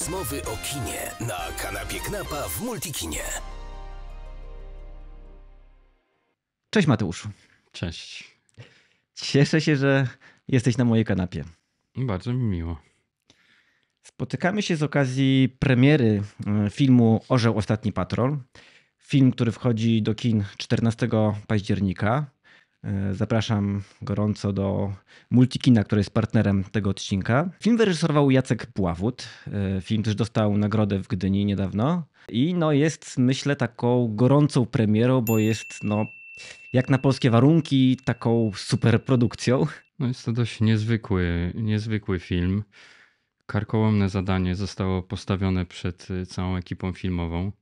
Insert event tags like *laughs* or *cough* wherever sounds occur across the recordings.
Rozmowy o kinie na kanapie Knapa w Multikinie. Cześć Mateuszu. Cześć. Cieszę się, że jesteś na mojej kanapie. Bardzo mi miło. Spotykamy się z okazji premiery e, filmu Orzeł Ostatni Patrol. Film, który wchodzi do kin 14 października. E, zapraszam gorąco do Multikina, który jest partnerem tego odcinka. Film wyreżyserował Jacek Pławut. E, film też dostał nagrodę w Gdyni niedawno. I no jest, myślę, taką gorącą premierą, bo jest no, jak na polskie warunki, taką superprodukcją. No jest to dość niezwykły, niezwykły film. Karkołomne zadanie zostało postawione przed całą ekipą filmową.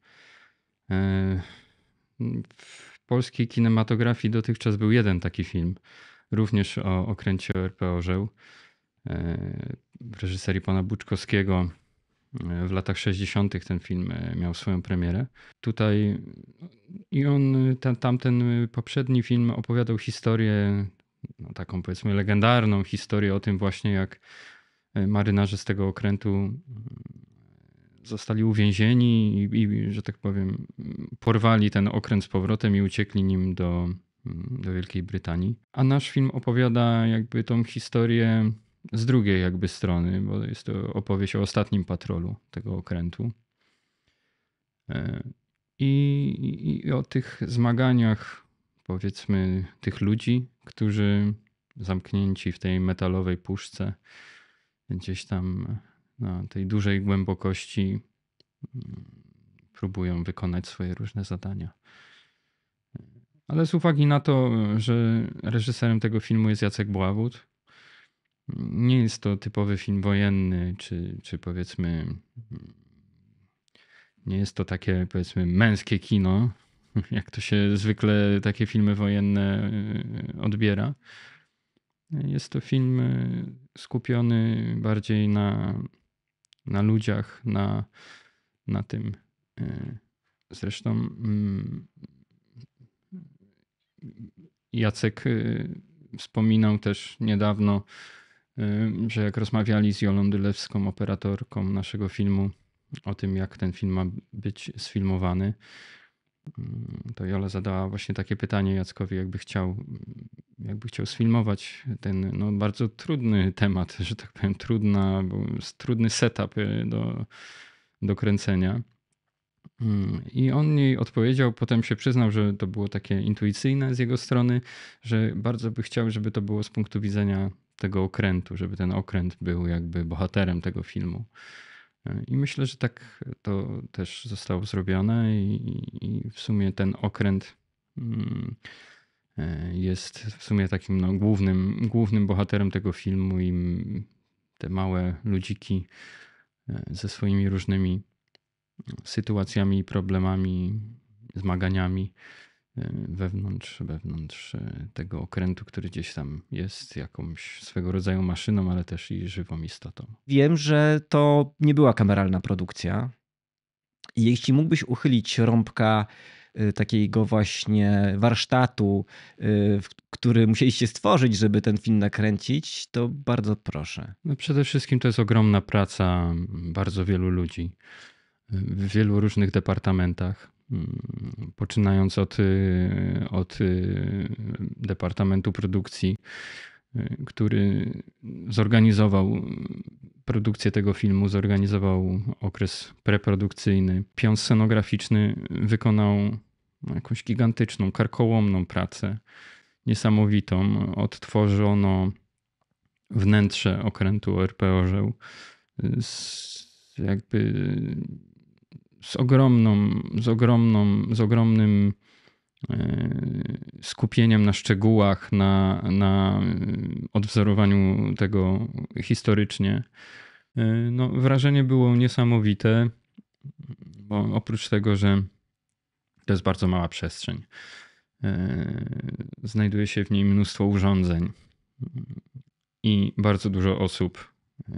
E, polskiej kinematografii dotychczas był jeden taki film, również o okręcie RP Orzeł, e, w reżyserii pana Buczkowskiego. E, w latach 60. ten film e, miał swoją premierę. Tutaj no, i on, ten, tamten poprzedni film opowiadał historię, no taką powiedzmy legendarną historię o tym właśnie, jak marynarze z tego okrętu zostali uwięzieni i, i, że tak powiem, porwali ten okręt z powrotem i uciekli nim do, mm, do Wielkiej Brytanii. A nasz film opowiada jakby tą historię z drugiej jakby strony, bo jest to opowieść o ostatnim patrolu tego okrętu. E, I, i o tych zmaganiach, powiedzmy, tych ludzi, którzy zamknięci w tej metalowej puszce gdzieś tam na tej dużej głębokości mm, próbują wykonać swoje różne zadania. Ale z uwagi na to, że reżyserem tego filmu jest Jacek Bławut, nie jest to typowy film wojenny, czy, czy powiedzmy, nie jest to takie powiedzmy męskie kino, *laughs* jak to się zwykle takie filmy wojenne e, odbiera. Jest to film e, skupiony bardziej na na ludziach, na, na tym. Y, zresztą mm, Jacek y, wspominał też niedawno, y, że jak rozmawiali z Jolą Dylewską, operatorką naszego filmu, o tym, jak ten film ma być sfilmowany, mm, to Jola zadała właśnie takie pytanie Jackowi, jakby chciał jakby chciał sfilmować ten no, bardzo trudny temat, że tak powiem, trudna, trudny setup e, do, do kręcenia. Mm, I on jej odpowiedział, potem się przyznał, że to było takie intuicyjne z jego strony, że bardzo by chciał, żeby to było z punktu widzenia tego okrętu, żeby ten okręt był jakby bohaterem tego filmu. E, I myślę, że tak to też zostało zrobione i, i w sumie ten okręt. Hmm, E, jest w sumie takim no, głównym, głównym bohaterem tego filmu i te małe ludziki e, ze swoimi różnymi no, sytuacjami, problemami, zmaganiami e, wewnątrz, wewnątrz tego okrętu, który gdzieś tam jest jakąś swego rodzaju maszyną, ale też i żywą istotą. Wiem, że to nie była kameralna produkcja. Jeśli mógłbyś uchylić rąbka Y, takiego właśnie warsztatu, y, który musieliście stworzyć, żeby ten film nakręcić, to bardzo proszę. No przede wszystkim to jest ogromna praca bardzo wielu ludzi w wielu różnych departamentach mm, poczynając od, y, od Departamentu Produkcji, który zorganizował produkcję tego filmu, zorganizował okres preprodukcyjny. Pion scenograficzny wykonał no, jakąś gigantyczną, karkołomną pracę, niesamowitą. Odtworzono wnętrze okrętu ORP Orzeł y, z jakby z ogromną, z ogromną, z ogromnym e, skupieniem na szczegółach, na, na odwzorowaniu tego historycznie. E, no, wrażenie było niesamowite, bo oprócz tego, że to jest bardzo mała przestrzeń. E, znajduje się w niej mnóstwo urządzeń i bardzo dużo osób e,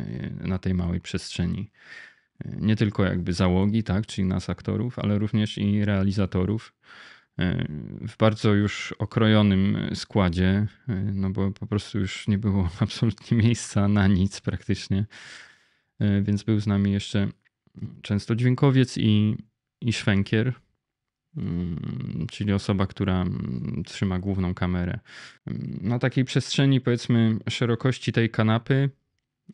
na tej małej przestrzeni. E, nie tylko jakby załogi, tak, czyli nas aktorów, ale również i realizatorów w bardzo już okrojonym składzie, no bo po prostu już nie było *laughs* absolutnie miejsca na nic praktycznie. Więc był z nami jeszcze często dźwiękowiec i, i szwękier, Mm, czyli osoba, która mm, trzyma główną kamerę. Mm, na takiej przestrzeni, powiedzmy, szerokości tej kanapy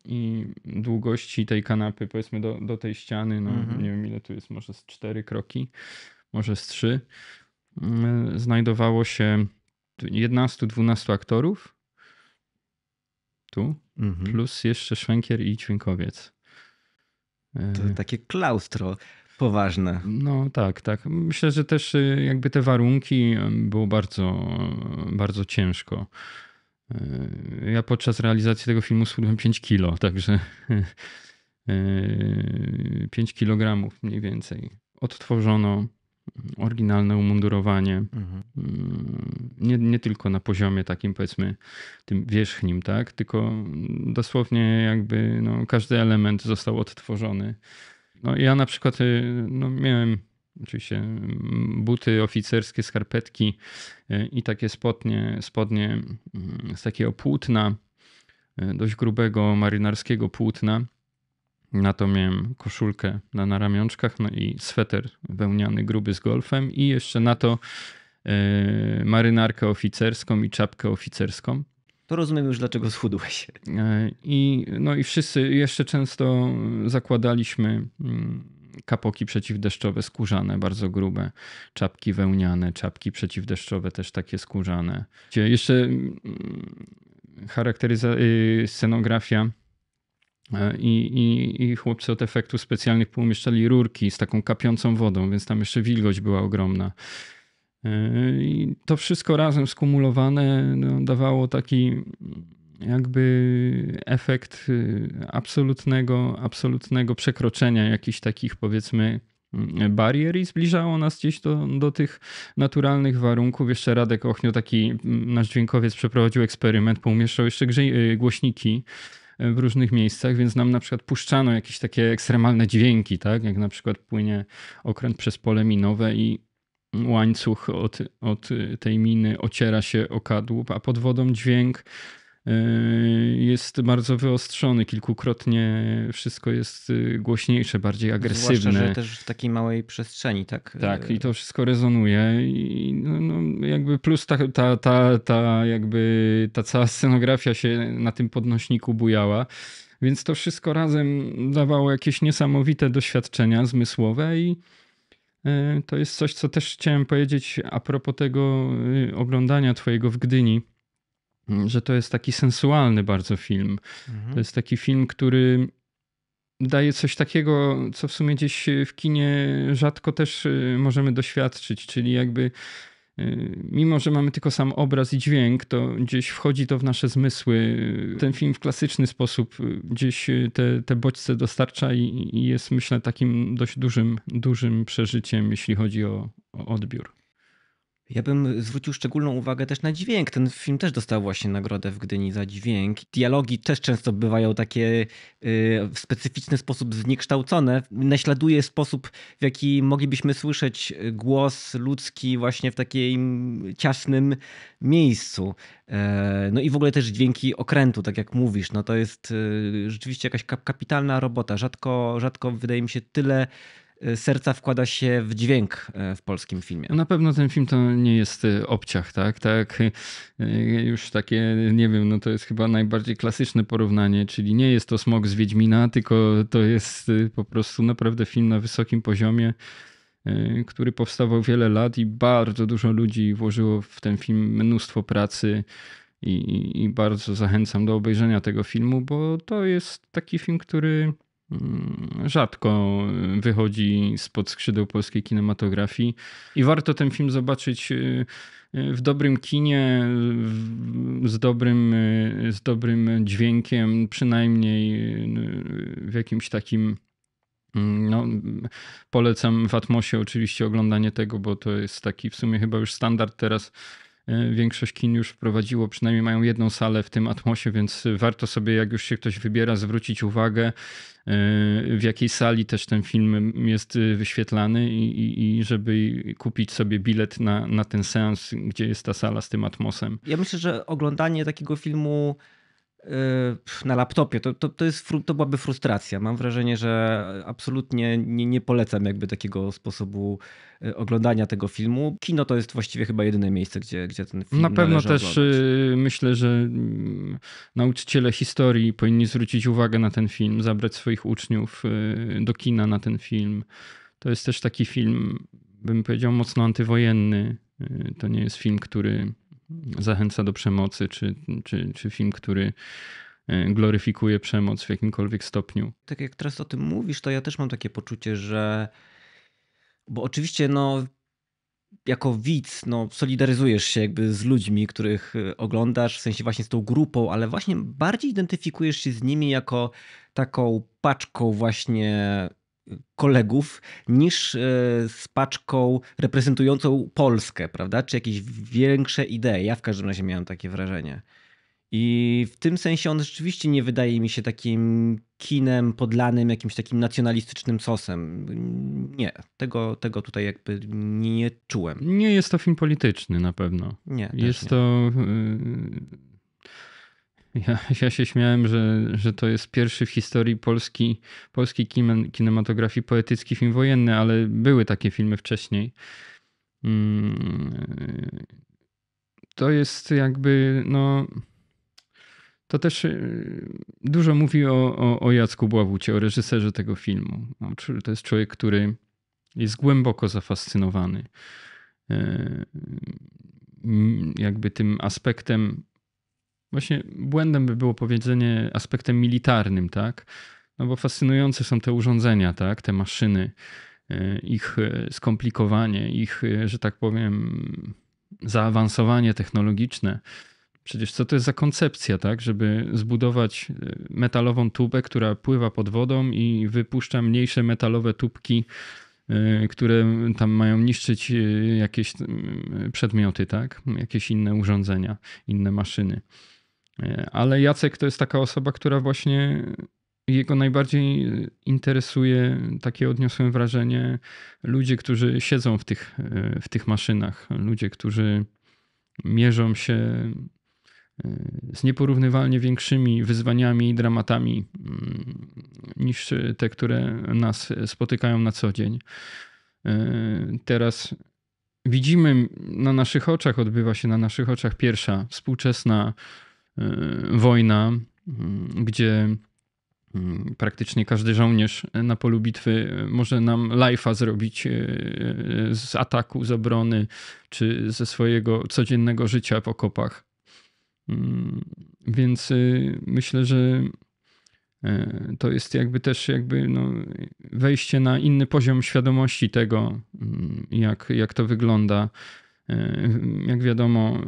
i długości tej kanapy, powiedzmy, do, do tej ściany, no mhm. nie wiem ile tu jest, może z cztery kroki, może z trzy, znajdowało się 11-12 aktorów. Tu, mhm. plus jeszcze szwenkier i dźwiękowiec. To e, takie klaustro. Poważne. No tak, tak. Myślę, że też y, jakby te warunki y, było bardzo, bardzo ciężko. Y, ja podczas realizacji tego filmu schudłem 5 kilo, *laughs* także 5 kilogramów mniej więcej. Odtworzono oryginalne umundurowanie. Mhm. Nie, nie tylko na poziomie takim powiedzmy tym wierzchnim, tak? tylko dosłownie jakby no, każdy element został odtworzony no ja na przykład y, no, miałem oczywiście buty oficerskie, skarpetki y, i takie spodnie, spodnie mm, z takiego płótna, y, dość grubego marynarskiego płótna. Na to miałem koszulkę na, na ramionczkach no i sweter wełniany gruby z golfem i jeszcze na to marynarkę oficerską i czapkę oficerską to rozumiem już, dlaczego schudłeś. E, I, no i wszyscy jeszcze często zakładaliśmy mm, kapoki przeciwdeszczowe skórzane, bardzo grube, czapki wełniane, czapki przeciwdeszczowe też takie skórzane. Jeszcze mm, charakteryza- y, scenografia e, i, i, I chłopcy od efektów specjalnych poumieszczali rurki z taką kapiącą wodą, więc tam jeszcze wilgoć była ogromna. I to wszystko razem skumulowane no, dawało taki jakby efekt y, absolutnego, absolutnego przekroczenia jakichś takich powiedzmy mm, barier i zbliżało nas gdzieś do, do tych naturalnych warunków. Jeszcze Radek Ochnio, taki mm, nasz dźwiękowiec, przeprowadził eksperyment, poumieszczał jeszcze y, głośniki y, w różnych miejscach, więc nam na przykład puszczano jakieś takie ekstremalne dźwięki, tak? Jak na przykład płynie okręt przez pole minowe i łańcuch od, od tej miny ociera się o kadłub, a pod wodą dźwięk e, jest bardzo wyostrzony kilkukrotnie, wszystko jest e, głośniejsze, bardziej agresywne. Zwłaszcza, że też w takiej małej przestrzeni, tak? E, tak, i to wszystko rezonuje i no, no jakby plus ta, ta, ta, ta jakby ta cała scenografia się na tym podnośniku bujała. Więc to wszystko razem dawało jakieś niesamowite doświadczenia zmysłowe i E, to jest coś, co też chciałem powiedzieć a propos tego y, oglądania twojego w Gdyni, mm, że to jest taki sensualny bardzo film. Mhm. To jest taki film, który daje coś takiego, co w sumie gdzieś w kinie rzadko też y, możemy doświadczyć, czyli jakby Y, mimo że mamy tylko sam obraz i dźwięk, to gdzieś wchodzi to w nasze zmysły. Y, ten film w klasyczny sposób y, gdzieś te, te bodźce dostarcza i, i jest myślę takim dość dużym, dużym przeżyciem, jeśli chodzi o, o odbiór. Ja bym zwrócił szczególną uwagę też na dźwięk. Ten film też dostał właśnie nagrodę w Gdyni za dźwięk. Dialogi też często bywają takie y, w specyficzny sposób zniekształcone. Naśladuje sposób, w jaki moglibyśmy słyszeć y, głos ludzki właśnie w takim ciasnym miejscu. E, no i w ogóle też dźwięki okrętu, tak jak mówisz. No to jest y, rzeczywiście jakaś kapitalna robota. Rzadko, rzadko wydaje mi się tyle Y, serca wkłada się w dźwięk y, w polskim filmie. Na pewno ten film to nie jest y, obciach, tak? tak? Już takie, nie wiem, no to jest chyba najbardziej klasyczne porównanie, czyli nie jest to smog z Wiedźmina, tylko to jest po prostu naprawdę film na wysokim poziomie który powstawał wiele lat i bardzo dużo ludzi włożyło w ten film mnóstwo pracy. I, I, bardzo zachęcam do obejrzenia tego filmu, bo to jest taki film, który Mm, rzadko y, wychodzi spod skrzydeł polskiej kinematografii. I warto ten film zobaczyć y, y, w dobrym kinie, z dobrym, z dobrym dźwiękiem, przynajmniej w jakimś takim. Mm, no, polecam w Atmosie oczywiście oglądanie tego, bo to jest taki w sumie chyba już standard teraz E, większość kin już wprowadziło, przynajmniej mają jedną salę w tym Atmosie, więc warto sobie, jak już się ktoś wybiera, zwrócić uwagę, e, w jakiej sali też ten film jest e, wyświetlany i, i, i żeby kupić sobie bilet na, na ten seans, gdzie jest ta sala z tym Atmosem. Ja myślę, że oglądanie takiego filmu Y, na laptopie, to, to, to, jest, to byłaby frustracja. Mam wrażenie, że absolutnie nie, nie polecam jakby takiego sposobu y, oglądania tego filmu. Kino to jest właściwie chyba jedyne miejsce, gdzie, gdzie ten film Na pewno też y, oglądać. myślę, że mm, nauczyciele historii powinni zwrócić uwagę na ten film, zabrać swoich uczniów do kina na ten film. To jest też taki film, bym powiedział, mocno antywojenny. To nie jest film, który zachęca do przemocy, czy, czy, czy film, który e, gloryfikuje przemoc w jakimkolwiek stopniu. Tak jak teraz o tym mówisz, to ja też mam takie poczucie, że. Bo oczywiście, no, jako widz no, solidaryzujesz się jakby z ludźmi, których e, oglądasz, w sensie właśnie z tą grupą, ale właśnie bardziej identyfikujesz się z nimi jako taką paczką właśnie kolegów niż e, z paczką reprezentującą Polskę, prawda? Czy jakieś większe idee. Ja w każdym razie miałem takie wrażenie. I w tym sensie on rzeczywiście nie wydaje mi się takim kinem podlanym jakimś takim nacjonalistycznym sosem. Nie, tego, tego tutaj jakby nie, czułem. Nie jest to film polityczny na pewno. Nie. Jest nie. to. Y, ja, ja, się śmiałem, że, że to jest pierwszy w historii polski, polskiej kinematografii poetycki film wojenny, ale były takie filmy wcześniej. Mm, to jest jakby, no. To też y, dużo mówi o, o, o Jacku Bławucie, o reżyserze tego filmu. No, to jest człowiek, który jest głęboko zafascynowany y, jakby tym aspektem Właśnie błędem by było powiedzenie aspektem militarnym, tak? No bo fascynujące są te urządzenia, tak? Te maszyny, e, ich e, skomplikowanie, ich, e, że tak powiem, zaawansowanie technologiczne. Przecież co to jest za koncepcja, tak? Żeby zbudować metalową tubę, która pływa pod wodą i wypuszcza mniejsze metalowe tubki, które tam mają niszczyć jakieś przedmioty, tak? Jakieś inne urządzenia, inne maszyny. E, ale Jacek to jest taka osoba, która właśnie jego najbardziej interesuje takie odniosłem wrażenie ludzie, którzy siedzą w tych, e, w tych maszynach, ludzie, którzy mierzą się e, z nieporównywalnie większymi wyzwaniami i dramatami mm, niż te, które nas spotykają na co dzień. Teraz widzimy na naszych oczach, odbywa się na naszych oczach pierwsza współczesna Y, wojna, y, gdzie y, praktycznie każdy żołnierz na polu bitwy może nam live'a zrobić z ataku, z obrony, czy ze swojego codziennego życia w okopach. Więc myślę, że to jest jakby też jakby no wejście na inny poziom świadomości tego, jak, jak to wygląda. Jak wiadomo,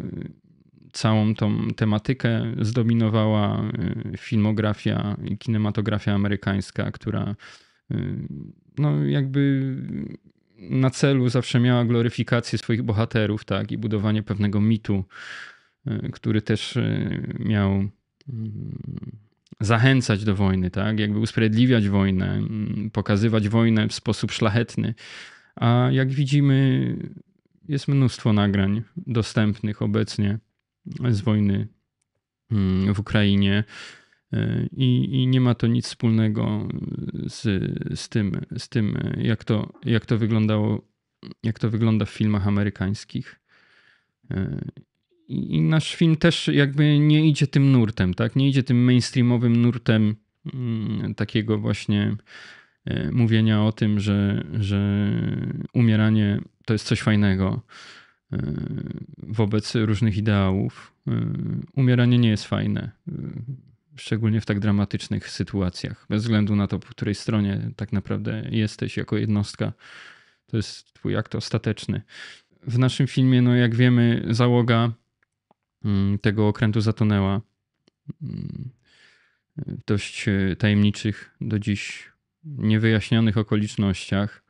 całą tą tematykę zdominowała y, filmografia i kinematografia amerykańska, która y, no jakby na celu zawsze miała gloryfikację swoich bohaterów, tak, i budowanie pewnego mitu, y, który też miał mm, zachęcać do wojny, tak, jakby usprawiedliwiać wojnę, mm, pokazywać wojnę w sposób szlachetny. A jak widzimy, jest mnóstwo nagrań dostępnych obecnie z wojny mm, w Ukrainie. E, I, I, nie ma to nic wspólnego z, z tym, z tym jak, to, jak to wyglądało, jak to wygląda w filmach amerykańskich. E, I, I nasz film też jakby nie idzie tym nurtem, tak? Nie idzie tym mainstreamowym nurtem mm, takiego właśnie e, mówienia o tym, że, że umieranie to jest coś fajnego E, wobec różnych ideałów. E, umieranie nie jest fajne, e, szczególnie w tak dramatycznych sytuacjach, bez względu na to, po której stronie tak naprawdę jesteś jako jednostka. To jest twój akt ostateczny. W naszym filmie, no jak wiemy, załoga tego okrętu zatonęła w dość tajemniczych, do dziś niewyjaśnionych okolicznościach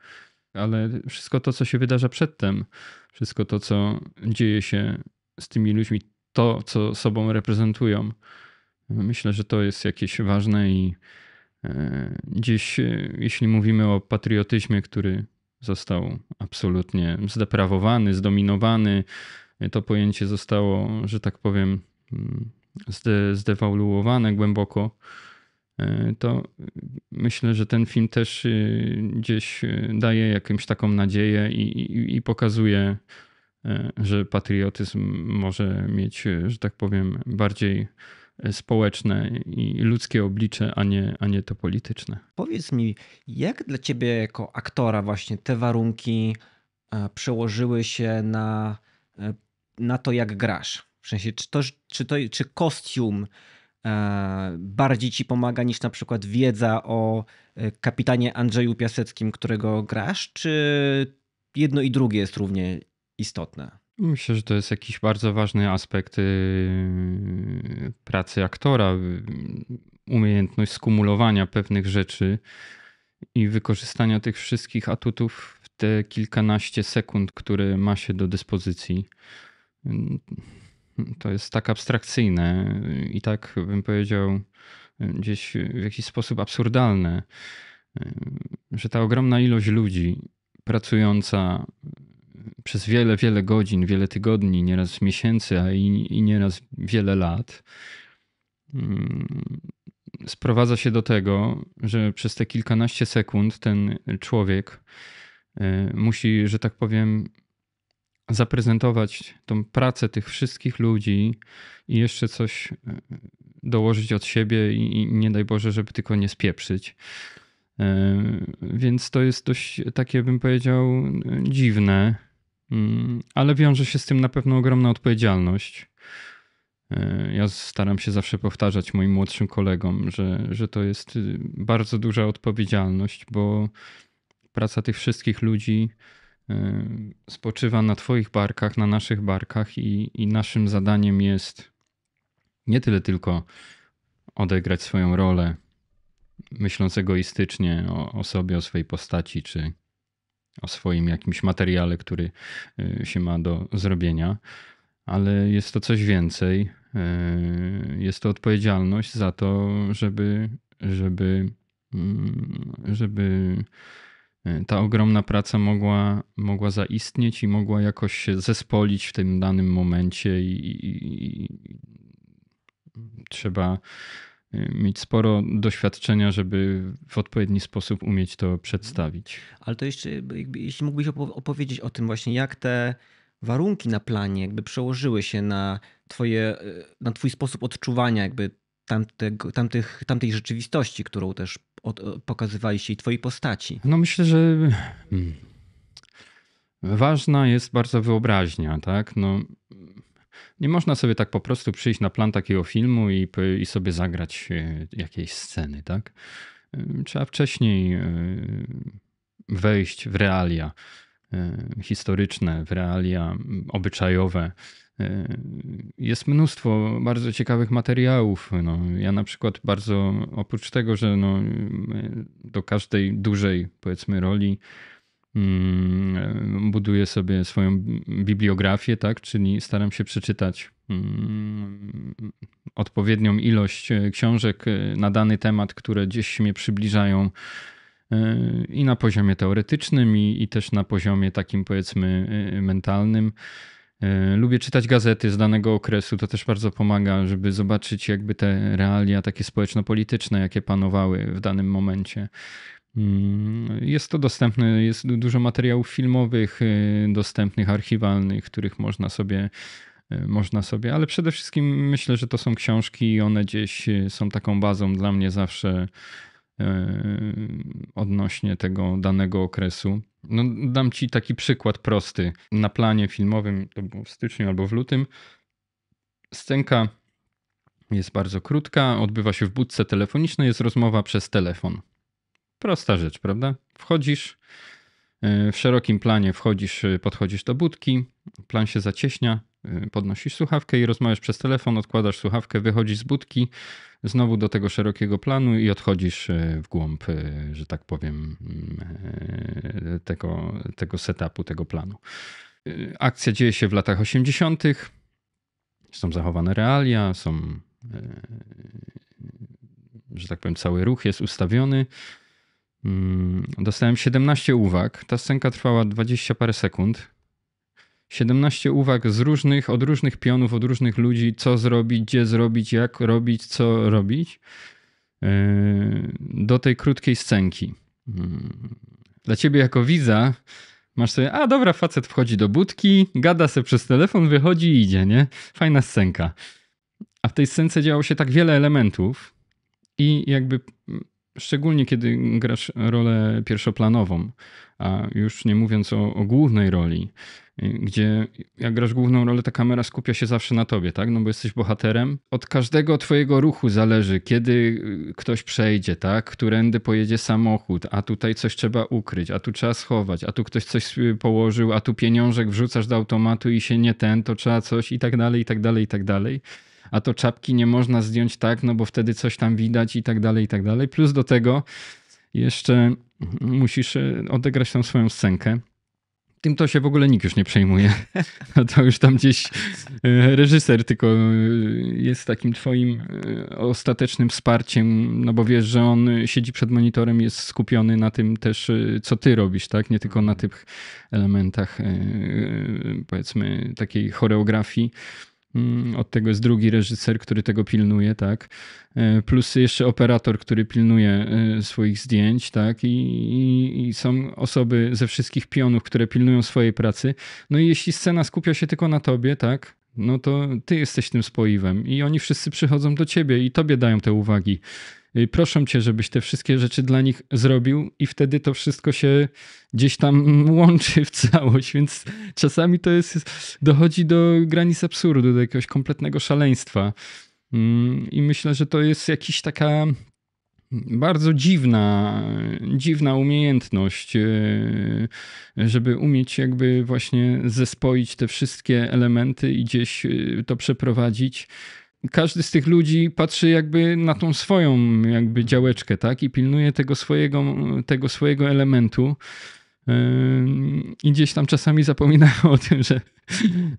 ale wszystko to, co się wydarza przedtem, wszystko to, co dzieje się z tymi ludźmi, to, co sobą reprezentują, myślę, że to jest jakieś ważne i e, gdzieś, e, jeśli mówimy o patriotyzmie, który został absolutnie zdeprawowany, zdominowany, to pojęcie zostało, że tak powiem, mm, zde, zdewaluowane głęboko E, to myślę, że ten film też y, gdzieś y, daje jakąś taką nadzieję i, i, i pokazuje, e, że patriotyzm może mieć, y, że tak powiem, bardziej e, społeczne i ludzkie oblicze, a nie, a nie to polityczne. Powiedz mi, jak dla ciebie jako aktora właśnie te warunki przełożyły się na, na to, jak grasz? W sensie, czy, to, czy, to, czy kostium E, bardziej ci pomaga niż na przykład wiedza o e, kapitanie Andrzeju Piaseckim, którego grasz, czy jedno i drugie jest równie istotne? Myślę, że to jest jakiś bardzo ważny aspekt y, pracy aktora, y, umiejętność skumulowania pewnych rzeczy i wykorzystania tych wszystkich atutów w te kilkanaście sekund, które ma się do dyspozycji to jest tak abstrakcyjne i tak bym powiedział gdzieś w jakiś sposób absurdalne, że ta ogromna ilość ludzi pracująca przez wiele, wiele godzin, wiele tygodni, nieraz miesięcy, a i, i nieraz wiele lat, mm, sprowadza się do tego, że przez te kilkanaście sekund ten człowiek e, musi, że tak powiem, zaprezentować tą pracę tych wszystkich ludzi i jeszcze coś e, dołożyć od siebie i, nie daj Boże, żeby tylko nie spieprzyć. E, więc to jest dość takie, bym powiedział, dziwne, mm, ale wiąże się z tym na pewno ogromna odpowiedzialność. E, ja staram się zawsze powtarzać moim młodszym kolegom, że, że to jest y, bardzo duża odpowiedzialność, bo praca tych wszystkich ludzi Y, spoczywa na Twoich barkach, na naszych barkach, i, i naszym zadaniem jest nie tyle tylko odegrać swoją rolę myśląc egoistycznie o, o sobie, o swojej postaci, czy o swoim jakimś materiale, który y, się ma do zrobienia, ale jest to coś więcej. Y, jest to odpowiedzialność za to, żeby, żeby, mm, żeby E, ta ogromna praca mogła, mogła zaistnieć i mogła jakoś się zespolić w tym danym momencie i, i, i trzeba e, mieć sporo doświadczenia, żeby w odpowiedni sposób umieć to przedstawić. Ale to jeszcze, jeśli mógłbyś opowiedzieć o tym właśnie, jak te warunki na planie jakby przełożyły się na, twoje, e, na twój sposób odczuwania jakby tamtego, tamtych, tamtej rzeczywistości, którą też od, pokazywaliście i twojej postaci? No myślę, że hmm, ważna jest bardzo wyobraźnia, tak? No, nie można sobie tak po prostu przyjść na plan takiego filmu i, i sobie zagrać e, jakiejś sceny, tak? E, trzeba wcześniej e, wejść w realia historyczne, w realia obyczajowe, Y, jest mnóstwo bardzo ciekawych materiałów. No, ja na przykład bardzo, oprócz tego, że no, y, do każdej dużej, powiedzmy, roli mm, y, buduję sobie swoją bibliografię, tak? czyli staram się przeczytać mm, odpowiednią ilość książek na dany temat, które gdzieś mnie przybliżają i na poziomie teoretycznym, i, i też na poziomie takim powiedzmy mentalnym. E, lubię czytać gazety z danego okresu, to też bardzo pomaga, żeby zobaczyć jakby te realia takie społeczno-polityczne, jakie panowały w danym momencie. Mm, jest to dostępne, jest dużo materiałów filmowych y, dostępnych, archiwalnych, których można sobie, y, można sobie, ale przede wszystkim myślę, że to są książki i one gdzieś y, są taką bazą dla mnie zawsze E, odnośnie tego danego okresu. No, dam ci taki przykład prosty. Na planie filmowym, to było w styczniu albo w lutym, scenka jest bardzo krótka, odbywa się w budce telefonicznej, jest rozmowa przez telefon. Prosta rzecz, prawda? Wchodzisz, e, w szerokim planie wchodzisz, e, podchodzisz do budki, plan się zacieśnia, Y, podnosisz słuchawkę i rozmawiasz przez telefon, odkładasz słuchawkę, wychodzisz z budki, znowu do tego szerokiego planu i odchodzisz y, w głąb, y, że tak powiem, tego, tego setupu, tego planu. Akcja dzieje się w latach 80. Są zachowane realia, są, że tak powiem, cały ruch jest ustawiony. Mm, dostałem 17 uwag. Ta scenka trwała 20 parę sekund 17 uwag z różnych, od różnych pionów, od różnych ludzi, co zrobić, gdzie zrobić, jak robić, co robić, yy, do tej krótkiej scenki. Yy, dla ciebie jako widza masz sobie, a dobra, facet wchodzi do budki, gada sobie przez telefon, wychodzi i idzie, nie? Fajna scenka. A w tej scence działo się tak wiele elementów i jakby mm, Szczególnie kiedy grasz rolę pierwszoplanową, a już nie mówiąc o, o, głównej roli, y, gdzie jak grasz główną rolę, ta kamera skupia się zawsze na tobie, tak? No bo jesteś bohaterem. Od każdego twojego ruchu zależy, kiedy y, ktoś przejdzie, tak? Którędy pojedzie samochód, a tutaj coś trzeba ukryć, a tu trzeba schować, a tu ktoś coś y, położył, a tu pieniążek wrzucasz do automatu i się nie ten, to trzeba coś i tak dalej, i tak dalej, i tak dalej a to czapki nie można zdjąć tak, no bo wtedy coś tam widać i tak dalej, i tak dalej. Plus do tego jeszcze musisz e, odegrać tam swoją scenkę tym to się w ogóle nikt już nie przejmuje. No *laughs* to już tam gdzieś e, reżyser tylko e, jest takim twoim ostatecznym wsparciem, no bo wiesz, że on siedzi przed monitorem, jest skupiony na tym też, co ty robisz, tak? Nie tylko na mhm. tych elementach powiedzmy takiej choreografii Mm, od tego jest drugi reżyser, który tego pilnuje, tak. E, plus jeszcze operator, który pilnuje e, swoich zdjęć, tak. I, i, I, są osoby ze wszystkich pionów, które pilnują swojej pracy. No i jeśli scena skupia się tylko na tobie, tak, no to ty jesteś tym spoiwem i oni wszyscy przychodzą do ciebie i tobie dają te uwagi. Y, proszę cię, żebyś te wszystkie rzeczy dla nich zrobił, i wtedy to wszystko się gdzieś tam *laughs* łączy w całość, więc czasami to jest, dochodzi do granic absurdu, do jakiegoś kompletnego szaleństwa. Mm, I myślę, że to jest jakiś taka bardzo dziwna, dziwna umiejętność, e, żeby umieć jakby właśnie zespoić te wszystkie elementy i gdzieś e, to przeprowadzić każdy z tych ludzi patrzy jakby na tą swoją jakby działeczkę, tak? I pilnuje tego swojego, tego swojego elementu. E, I gdzieś tam czasami zapominają *laughs* o tym, że,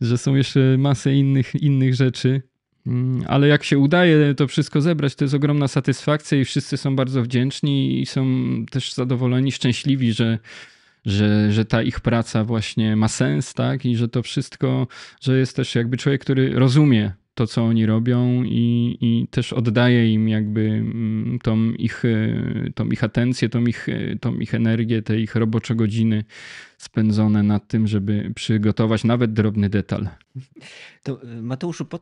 że są jeszcze masę innych, innych rzeczy. Mm, ale jak się udaje to wszystko zebrać, to jest ogromna satysfakcja i wszyscy są bardzo wdzięczni i są też zadowoleni, szczęśliwi, że, że, że ta ich praca właśnie ma sens, tak? I że to wszystko, że jest też jakby człowiek, który rozumie to, co oni robią i, i też oddaję im jakby mm, tą ich, e, tą ich atencję, tą ich, e, tą ich energię, te ich robocze godziny spędzone nad tym, żeby przygotować nawet drobny detal. To e, Mateuszu, po,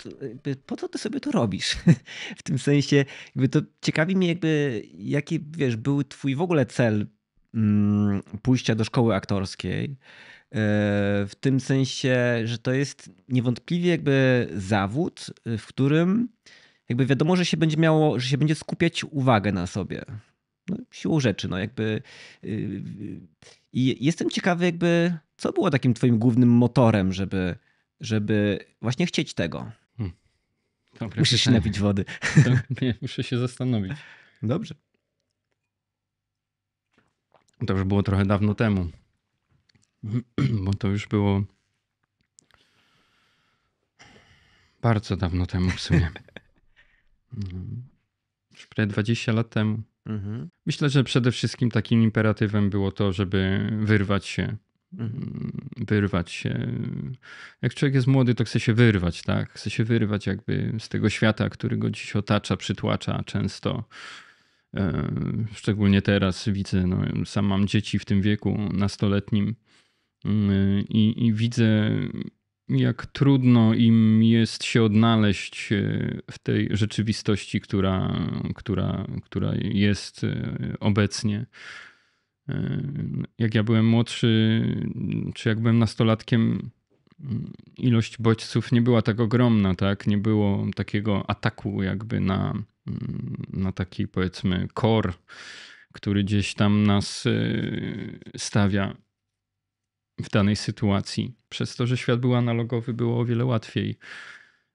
po co ty sobie to robisz? *laughs* w tym sensie, jakby to ciekawi mnie jakby, jaki wiesz, był twój w ogóle cel mm, pójścia do szkoły aktorskiej, E, w tym sensie, że to jest niewątpliwie jakby zawód, e, w którym jakby wiadomo, że się będzie miało, że się będzie skupiać uwagę na sobie. No, siłą rzeczy, no jakby. Y, I jestem ciekawy, jakby, co było takim twoim głównym motorem, żeby, żeby właśnie chcieć tego. Hmm. się Musisz pytanie. napić wody. *laughs* nie, muszę się zastanowić. Dobrze. To już było trochę dawno temu. *clears throat* bo to już było bardzo dawno temu w sumie. *laughs* Mhm. Już prawie 20 lat temu. Mhm. Myślę, że przede wszystkim takim imperatywem było to, żeby wyrwać się. Mhm. Mm, wyrwać się. Jak człowiek jest młody, to chce się wyrwać, tak? Chce się wyrwać jakby z tego świata, który go dziś otacza, przytłacza często. E, szczególnie teraz widzę, no, sam mam dzieci w tym wieku nastoletnim Mm, I, i widzę, jak trudno im jest się odnaleźć e, w tej rzeczywistości, która, która, która jest e, obecnie. E, jak ja byłem młodszy, czy jak byłem nastolatkiem, ilość bodźców nie była tak ogromna, tak? Nie było takiego ataku jakby na, mm, na taki powiedzmy kor, który gdzieś tam nas stawia w danej sytuacji. Przez to, że świat był analogowy, było o wiele łatwiej.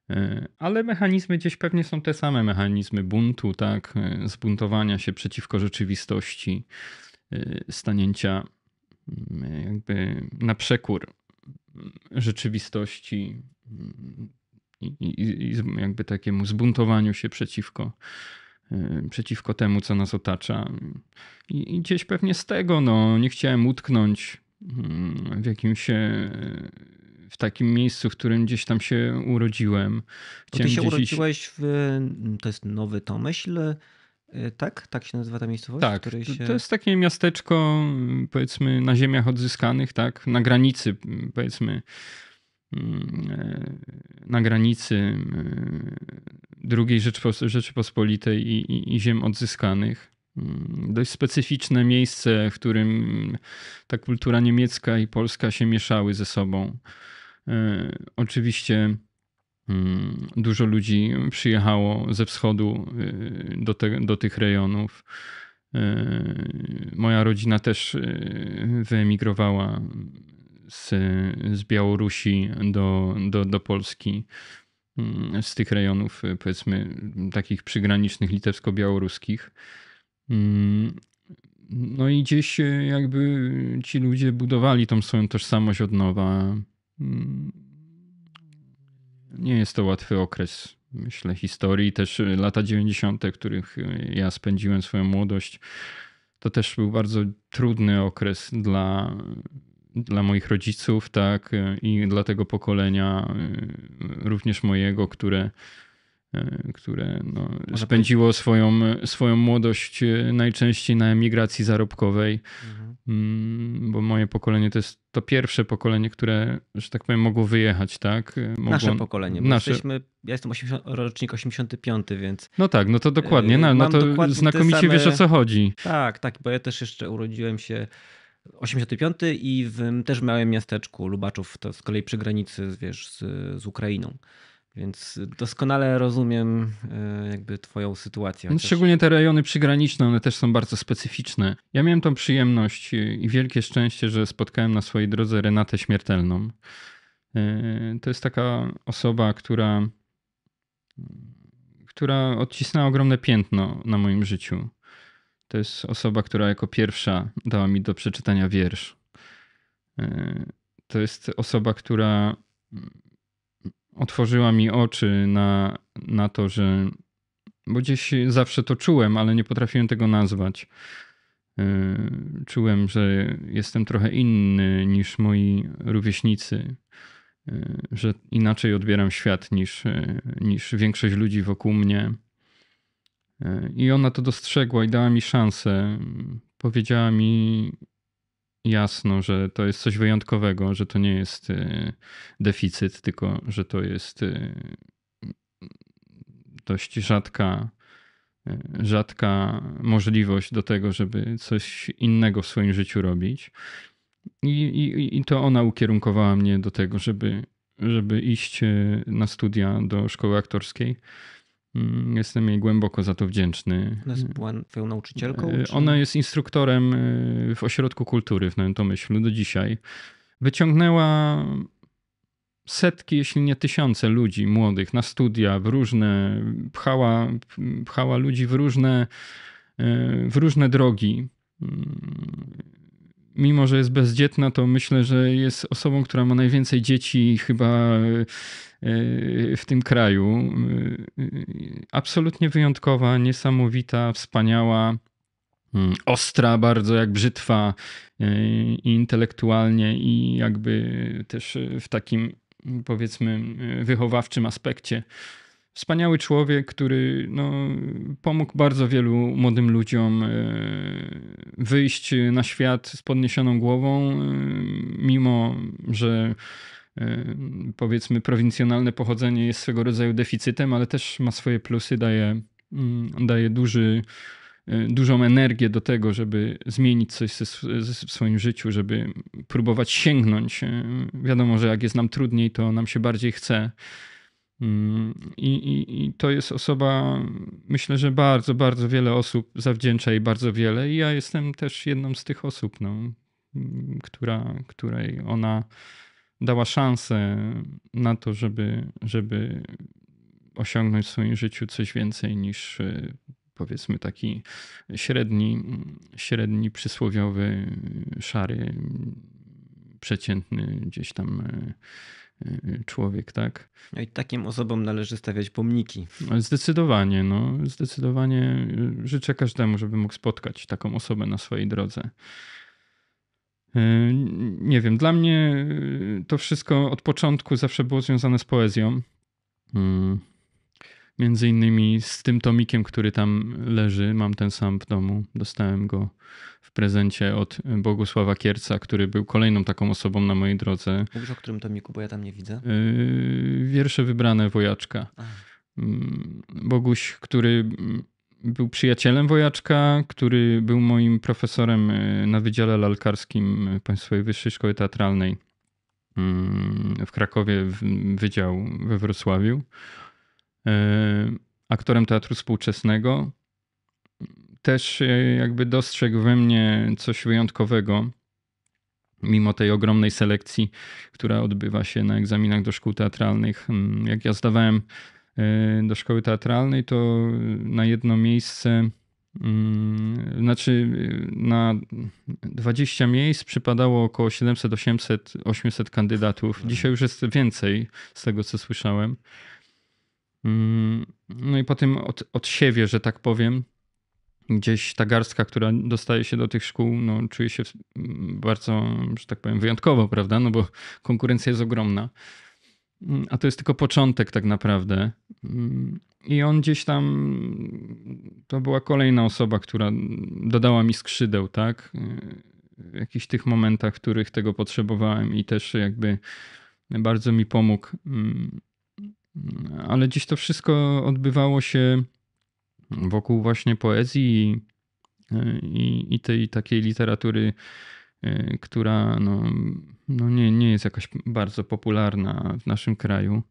E, ale mechanizmy gdzieś pewnie są te same mechanizmy buntu, tak, e, zbuntowania się przeciwko rzeczywistości, e, stanięcia mm, jakby na przekór mm, rzeczywistości mm, i, jakby takiemu zbuntowaniu się przeciwko, przeciwko temu, co nas otacza. I gdzieś pewnie z tego, no, nie chciałem utknąć Mm, w jakimś w takim miejscu, w którym gdzieś tam się urodziłem. Chciałem ty się gdzieś... w, mm, to jest Nowy Tomyśl, y, tak? Tak się nazywa ta miejscowość? Tak, się... to jest takie miasteczko mm, powiedzmy na ziemiach odzyskanych, tak? Na granicy powiedzmy e, na granicy II Rzeczypospolitej i, i, i ziem odzyskanych. Mm, dość specyficzne miejsce, w którym ta kultura niemiecka i polska się mieszały ze sobą. E, oczywiście mm, dużo ludzi przyjechało ze wschodu e, do, te, do tych rejonów. E, moja rodzina też wyemigrowała z, z Białorusi do, do, do Polski, mm, z tych rejonów, powiedzmy, takich przygranicznych litewsko-białoruskich. Mm, no i gdzieś e, jakby ci ludzie budowali tą swoją tożsamość od nowa. Mm, nie jest to łatwy okres, myślę, historii. Też e, lata 90., których e, ja spędziłem swoją młodość, to też był bardzo trudny okres dla, dla moich rodziców, tak, i dla tego pokolenia, również mojego, które E, które no, spędziło swoją, swoją młodość e, najczęściej na emigracji zarobkowej, mhm. Mm, bo moje pokolenie to jest to pierwsze pokolenie, które, że tak powiem, mogło wyjechać, tak? E, mogło... Nasze pokolenie, nasze... jesteśmy, ja jestem 80, rocznik 85, więc... No tak, no to dokładnie, no, no to dokładnie znakomicie same... wiesz o co chodzi. Tak, tak, bo ja też jeszcze urodziłem się 85 i w, też w małym miasteczku Lubaczów, to z kolei przy granicy, wiesz, z, z Ukrainą. Więc doskonale rozumiem e, jakby twoją sytuację. Chociaż... Szczególnie te rejony przygraniczne, one też są bardzo specyficzne. Ja miałem tą przyjemność i wielkie szczęście, że spotkałem na swojej drodze Renatę Śmiertelną. E, to jest taka osoba, która, która odcisnęła ogromne piętno na moim życiu. To jest osoba, która jako pierwsza dała mi do przeczytania wiersz. E, to jest osoba, która otworzyła mi oczy na, na to, że. Bo gdzieś zawsze to czułem, ale nie potrafiłem tego nazwać. Y, czułem, że jestem trochę inny niż moi rówieśnicy, y, że inaczej odbieram świat niż, y, niż większość ludzi wokół mnie. I ona to dostrzegła i dała mi szansę. Powiedziała mi, jasno, że to jest coś wyjątkowego, że to nie jest y, deficyt, tylko że to jest y, dość rzadka, y, rzadka możliwość do tego, żeby coś innego w swoim życiu robić. I, i, i to ona ukierunkowała mnie do tego, żeby, żeby iść na studia do szkoły aktorskiej Mm, jestem jej głęboko za to wdzięczny. Ona jest była twoją nauczycielką? E, czy... Ona jest instruktorem e, w Ośrodku Kultury w Nowym Tomyślu do dzisiaj. Wyciągnęła setki, jeśli nie tysiące ludzi młodych na studia, w różne, pchała, pchała ludzi w różne, e, w różne drogi mm, mimo że jest bezdzietna, to myślę, że jest osobą, która ma najwięcej dzieci chyba e, e, w tym kraju. E, absolutnie wyjątkowa, niesamowita, wspaniała. Mm, ostra bardzo, jak brzytwa, i intelektualnie, i jakby też w takim powiedzmy wychowawczym aspekcie Wspaniały człowiek, który no, pomógł bardzo wielu młodym ludziom e, wyjść na świat z podniesioną głową, e, mimo że e, powiedzmy prowincjonalne pochodzenie jest swego rodzaju deficytem, ale też ma swoje plusy, daje, mm, daje duży, dużą energię do tego, żeby zmienić coś w swoim życiu, żeby próbować sięgnąć. Wiadomo, że jak jest nam trudniej, to nam się bardziej chce Mm, I, i, I, to jest osoba, myślę, że bardzo, bardzo wiele osób zawdzięcza jej bardzo wiele, i ja jestem też jedną z tych osób, no, mm, która, której ona dała szansę na to, żeby, żeby osiągnąć w swoim życiu coś więcej niż e, powiedzmy taki średni, średni przysłowiowy, szary, przeciętny gdzieś tam e, Y, y, człowiek, tak? No i takim osobom należy stawiać pomniki. No, zdecydowanie, no. Zdecydowanie y, życzę każdemu, żeby mógł spotkać taką osobę na swojej drodze. Nie wiem, dla mnie to wszystko od początku zawsze było związane z poezją. Mm. Między innymi z tym tomikiem, który tam leży, mam ten sam w domu. Dostałem go w prezencie od Bogusława Kierca, który był kolejną taką osobą na mojej drodze. Mówisz o którym tomiku, bo ja tam nie widzę? Yy, wiersze wybrane Wojaczka. A. Mm, Boguś, który był przyjacielem wojaczka, który był moim profesorem yy, na Wydziale Lalkarskim Państwowej Wyższej Szkoły Teatralnej mm, w Krakowie, w wydział we Wrocławiu. E, aktorem teatru współczesnego, też e, jakby dostrzegł we mnie coś wyjątkowego, mimo tej ogromnej selekcji, która odbywa się na egzaminach do szkół teatralnych. Mm, jak ja zdawałem e, do szkoły teatralnej, to na jedno miejsce. Mm, znaczy, na 20 miejsc przypadało około 700, 800, 800 kandydatów. Dzisiaj już jest więcej, z tego co słyszałem. Mm, no i po tym od, siebie, że tak powiem, gdzieś ta garstka, która dostaje się do tych szkół, no, czuje się mm, bardzo, że tak powiem, wyjątkowo, prawda? No bo konkurencja jest ogromna. Mm, a to jest tylko początek, tak naprawdę. I on gdzieś tam, to była kolejna osoba, która dodała mi skrzydeł, tak? W jakichś tych momentach, w których tego potrzebowałem i też jakby bardzo mi pomógł ale gdzieś to wszystko odbywało się wokół właśnie poezji i, i tej takiej literatury, e, która no, no nie, nie jest jakaś bardzo popularna w naszym kraju.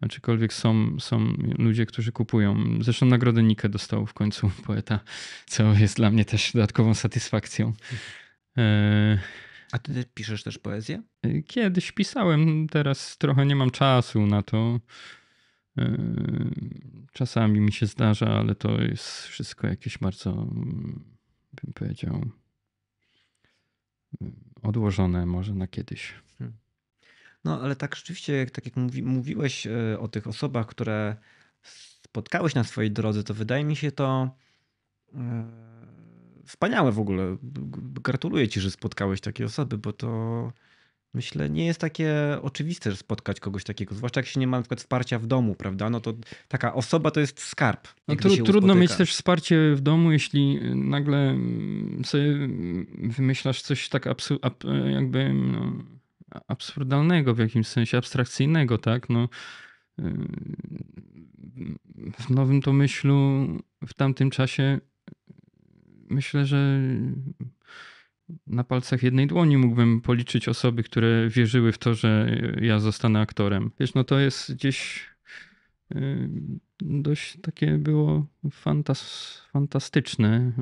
Aczkolwiek są, są ludzie, którzy kupują. Zresztą nagrodę Nikę dostał w końcu poeta, co jest dla mnie też dodatkową satysfakcją. E, a ty piszesz też poezję? Y, kiedyś pisałem, teraz trochę nie mam czasu na to. Y, czasami mi się zdarza, ale to jest wszystko jakieś bardzo, mm, bym powiedział, mm, odłożone może na kiedyś. Hmm. No, ale tak rzeczywiście, tak jak mówi, mówiłeś y, o tych osobach, które spotkałeś na swojej drodze, to wydaje mi się to Wspaniałe w ogóle. Gratuluję ci, że spotkałeś takie osoby, bo to myślę, nie jest takie oczywiste, że spotkać kogoś takiego, zwłaszcza jak się nie ma na przykład wsparcia w domu, prawda? No to taka osoba to jest skarb. No tru, trudno mieć też wsparcie w domu, jeśli nagle sobie wymyślasz coś tak absu- ab, jakby no, absurdalnego w jakimś sensie, abstrakcyjnego, tak? No, y, w nowym to myślu w tamtym czasie myślę, że na palcach jednej dłoni mógłbym policzyć osoby, które wierzyły w to, że ja zostanę aktorem. Wiesz, no to jest gdzieś y, dość takie było fantas, fantastyczne,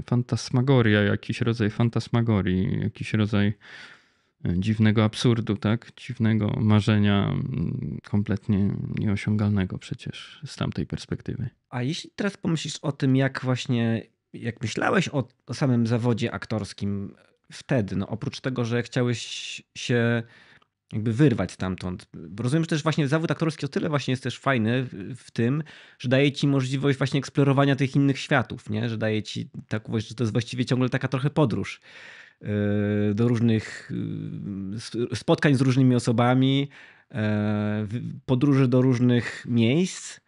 y, fantasmagoria, jakiś rodzaj fantasmagorii, jakiś rodzaj y, dziwnego absurdu, tak? Dziwnego marzenia mm, kompletnie nieosiągalnego przecież z tamtej perspektywy. A jeśli teraz pomyślisz o tym, jak właśnie jak myślałeś o, o samym zawodzie aktorskim wtedy, no oprócz tego, że chciałeś się jakby wyrwać stamtąd. Rozumiem, że też właśnie zawód aktorski o tyle właśnie jest też fajny w tym, że daje ci możliwość właśnie eksplorowania tych innych światów, nie? że daje ci taką, że to jest właściwie ciągle taka trochę podróż yy, do różnych yy, spotkań z różnymi osobami, yy, podróży do różnych miejsc,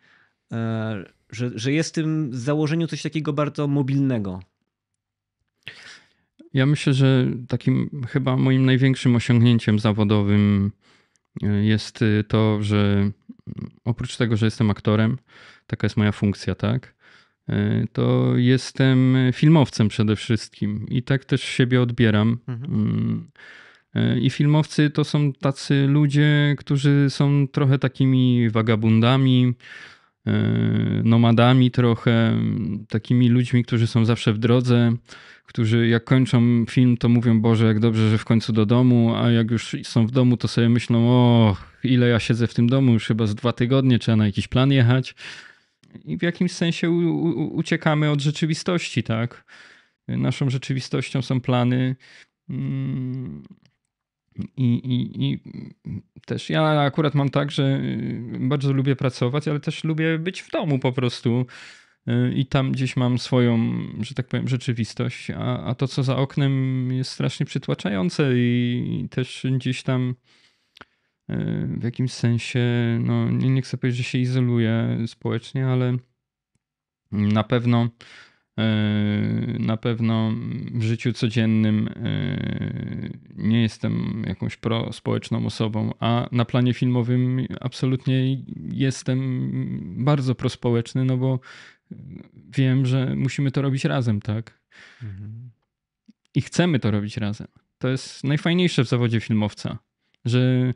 że, że jest w tym założeniu coś takiego bardzo mobilnego. Ja myślę, że takim chyba moim największym osiągnięciem zawodowym e, jest e, to, że mm, oprócz tego, że jestem aktorem, taka jest moja funkcja, tak? E, to jestem filmowcem przede wszystkim i tak też siebie odbieram. Mhm. Mm, I filmowcy to są tacy ludzie, którzy są trochę takimi wagabundami, E, nomadami, trochę takimi ludźmi, którzy są zawsze w drodze, którzy jak kończą film, to mówią Boże, jak dobrze, że w końcu do domu, a jak już są w domu, to sobie myślą, o ile ja siedzę w tym domu, już chyba z dwa tygodnie, trzeba na jakiś plan jechać. I w jakimś sensie u, u, uciekamy od rzeczywistości, tak? Naszą rzeczywistością są plany. Mm, i, i, I, też ja akurat mam tak, że y, bardzo lubię pracować, ale też lubię być w domu po prostu. Y, I tam gdzieś mam swoją, że tak powiem, rzeczywistość, a, a to, co za oknem, jest strasznie przytłaczające, i też gdzieś tam y, w jakimś sensie, no nie, nie chcę powiedzieć, że się izoluję społecznie, ale na pewno E, na pewno w życiu codziennym e, nie jestem jakąś prospołeczną osobą, a na planie filmowym absolutnie jestem bardzo prospołeczny, no bo wiem, że musimy to robić razem, tak? Mhm. I chcemy to robić razem. To jest najfajniejsze w zawodzie filmowca, że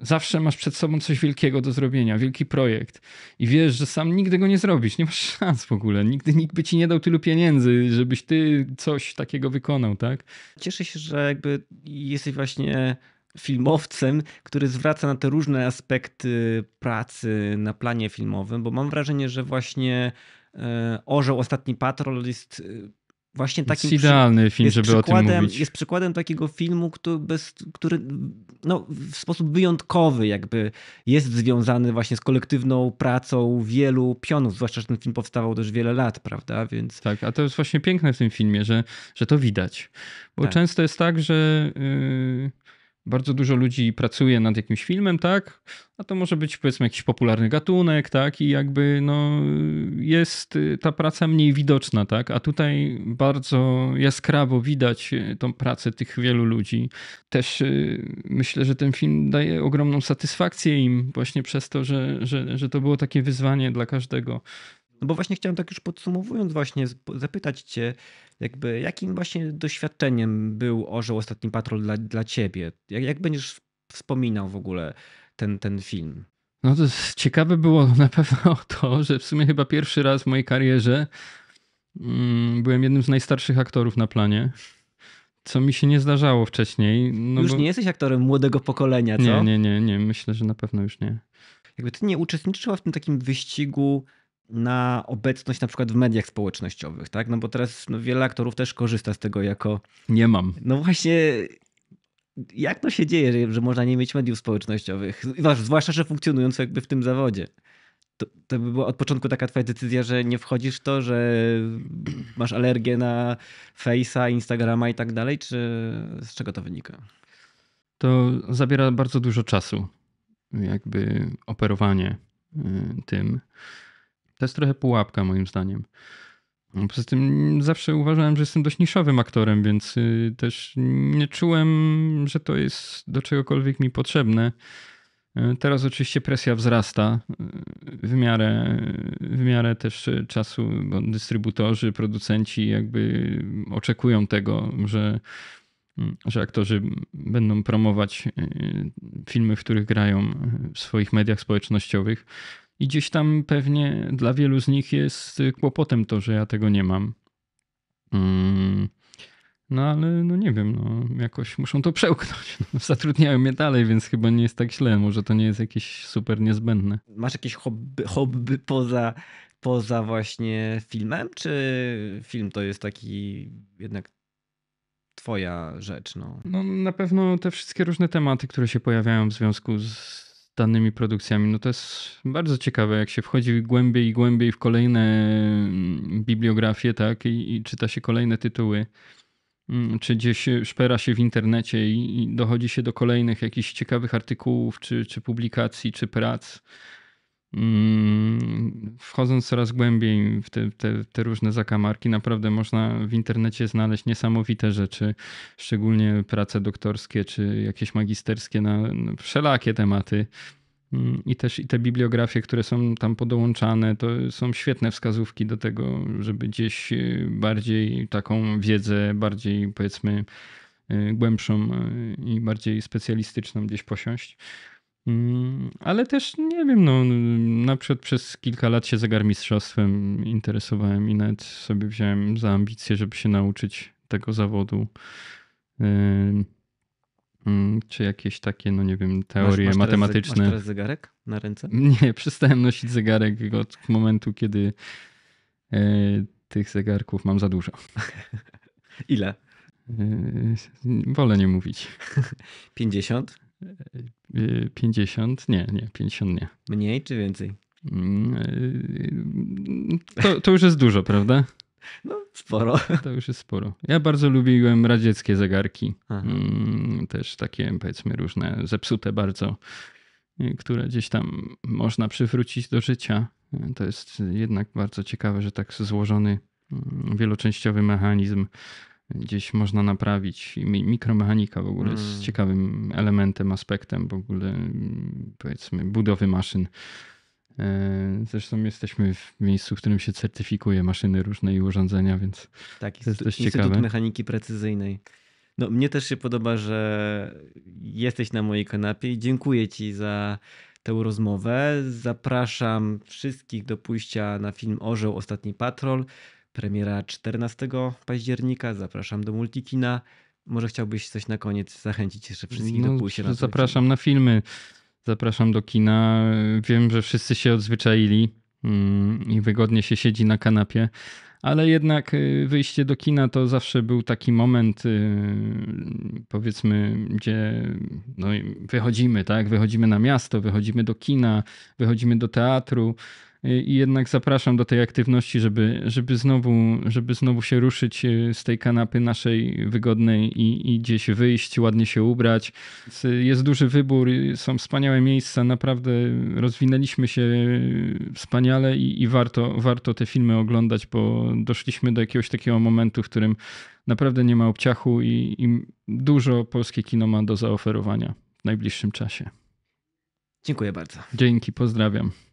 Zawsze masz przed sobą coś wielkiego do zrobienia, wielki projekt i wiesz, że sam nigdy go nie zrobisz, nie masz szans w ogóle, nigdy nikt by ci nie dał tylu pieniędzy, żebyś ty coś takiego wykonał, tak? Cieszę się, że jakby jesteś właśnie filmowcem, który zwraca na te różne aspekty pracy na planie filmowym, bo mam wrażenie, że właśnie e, Orzeł Ostatni Patrol jest e, Właśnie jest idealny film, żeby o tym mówić. Jest przykładem takiego filmu, który, bez, który no, w sposób wyjątkowy jakby jest związany właśnie z kolektywną pracą wielu pionów, zwłaszcza, że ten film powstawał też wiele lat, prawda? Więc... Tak, a to jest właśnie piękne w tym filmie, że, że to widać. Bo tak. często jest tak, że... Yy bardzo dużo ludzi pracuje nad jakimś filmem, tak? A to może być powiedzmy jakiś popularny gatunek, tak? I jakby no, jest y, ta praca mniej widoczna, tak? A tutaj bardzo jaskrawo widać y, tą pracę tych wielu ludzi. Też y, myślę, że ten film daje ogromną satysfakcję im właśnie przez to, że, że, że to było takie wyzwanie dla każdego. No bo właśnie chciałem tak już podsumowując właśnie zapytać cię, jakby jakim właśnie doświadczeniem był Orzeł Ostatni Patrol dla, dla ciebie? Jak, jak będziesz wspominał w ogóle ten, ten film? No to ciekawe było *laughs* na pewno to, że w sumie chyba pierwszy raz w mojej karierze mm, byłem jednym z najstarszych aktorów na planie co mi się nie zdarzało wcześniej. No już bo... nie jesteś aktorem młodego pokolenia, co? Nie, nie, nie, nie, myślę, że na pewno już nie. Jakby ty nie uczestniczyła w tym takim wyścigu na obecność na przykład w mediach społecznościowych, tak? No bo teraz no, wiele aktorów też korzysta z tego jako... Nie mam. No właśnie, jak to się dzieje, że, że można nie mieć mediów społecznościowych? Zwłaszcza, że funkcjonując jakby w tym zawodzie. To, to, by była od początku taka twoja decyzja, że nie wchodzisz w to, że masz alergię na Face'a, Instagrama i tak dalej, czy z czego to wynika? To zabiera bardzo dużo czasu, jakby operowanie y, tym. To jest trochę pułapka moim zdaniem. Poza tym zawsze uważałem, że jestem dość niszowym aktorem, więc y, też nie czułem, że to jest do czegokolwiek mi potrzebne. Y, teraz oczywiście presja wzrasta y, w miarę, w miarę też czasu, bo dystrybutorzy, producenci jakby oczekują tego, że, że aktorzy będą promować filmy, w których grają w swoich mediach społecznościowych. I gdzieś tam pewnie dla wielu z nich jest kłopotem to, że ja tego nie mam. Mm. No ale no nie wiem, no, jakoś muszą to przełknąć. *laughs* No, zatrudniają mnie dalej, więc chyba nie jest tak źle. Może to nie jest jakieś super niezbędne. Masz jakieś hobby, hobby poza, poza właśnie filmem? Czy film to jest taki jednak twoja rzecz? No? no na pewno te wszystkie różne tematy, które się pojawiają w związku z danymi produkcjami. No to jest bardzo ciekawe, jak się wchodzi głębiej i głębiej w kolejne mm, bibliografie, tak, i, i czyta się kolejne tytuły, mm, czy gdzieś szpera się w internecie i, i dochodzi się do kolejnych jakichś ciekawych artykułów, czy, czy publikacji, czy prac Mm, wchodząc coraz głębiej w te, te, te, różne zakamarki, naprawdę można w internecie znaleźć niesamowite rzeczy, szczególnie prace doktorskie czy jakieś magisterskie na wszelakie tematy. Mm, I też i te bibliografie, które są tam podołączane, to są świetne wskazówki do tego, żeby gdzieś y, bardziej taką wiedzę, bardziej powiedzmy y, głębszą y, i bardziej specjalistyczną gdzieś posiąść. Mm, ale też nie wiem, no, na przykład przez kilka lat się zegarmistrzostwem interesowałem i nawet sobie wziąłem za ambicję, żeby się nauczyć tego zawodu. Mm, czy jakieś takie, no nie wiem, teorie masz, masz matematyczne. Teraz, masz teraz zegarek na ręce? *laughs* Nie, przestałem nosić zegarek od momentu, kiedy e, tych zegarków mam za dużo. Ile? E, wolę nie mówić. 50? *laughs* 50? E, e, nie, nie, 50 nie. Mniej czy więcej? Mm, e, to, to już jest dużo, prawda? No, sporo. *laughs* To już jest sporo. Ja bardzo lubiłem radzieckie zegarki. Aha. Mm, też takie, powiedzmy, różne, zepsute bardzo, które gdzieś tam można przywrócić do życia. To jest jednak bardzo ciekawe, że tak złożony mm, wieloczęściowy mechanizm gdzieś można naprawić. Mikromechanika w ogóle jest mm. ciekawym elementem, aspektem w ogóle mm, powiedzmy budowy maszyn. E, zresztą jesteśmy w miejscu, w którym się certyfikuje maszyny różne i urządzenia, więc tak, to jest dość Instytut ciekawe. Mechaniki Precyzyjnej. No, mnie też się podoba, że jesteś na mojej kanapie i dziękuję Ci za tę rozmowę. Zapraszam wszystkich do pójścia na film Orzeł Ostatni Patrol. Premiera 14 października. Zapraszam do Multikina. Może chciałbyś coś na koniec zachęcić jeszcze wszystkich no, do pójścia na Zapraszam na, filmy, zapraszam do kina. Wiem, że wszyscy się odzwyczaili mm, i wygodnie się siedzi na kanapie, ale jednak y, wyjście do kina to zawsze był taki moment, y, powiedzmy, gdzie no, wychodzimy, tak? Wychodzimy na miasto, wychodzimy do kina, wychodzimy do teatru i jednak zapraszam do tej aktywności, żeby, żeby, znowu, żeby znowu się ruszyć e, z tej kanapy naszej wygodnej i, i gdzieś wyjść, ładnie się ubrać. Jest duży wybór, e, są wspaniałe miejsca, naprawdę rozwinęliśmy się e, wspaniale i, i warto, warto te filmy oglądać, bo doszliśmy do jakiegoś takiego momentu, w którym naprawdę nie ma obciachu i, i dużo polskie kino ma do zaoferowania w najbliższym czasie. Dziękuję bardzo. Dzięki, pozdrawiam.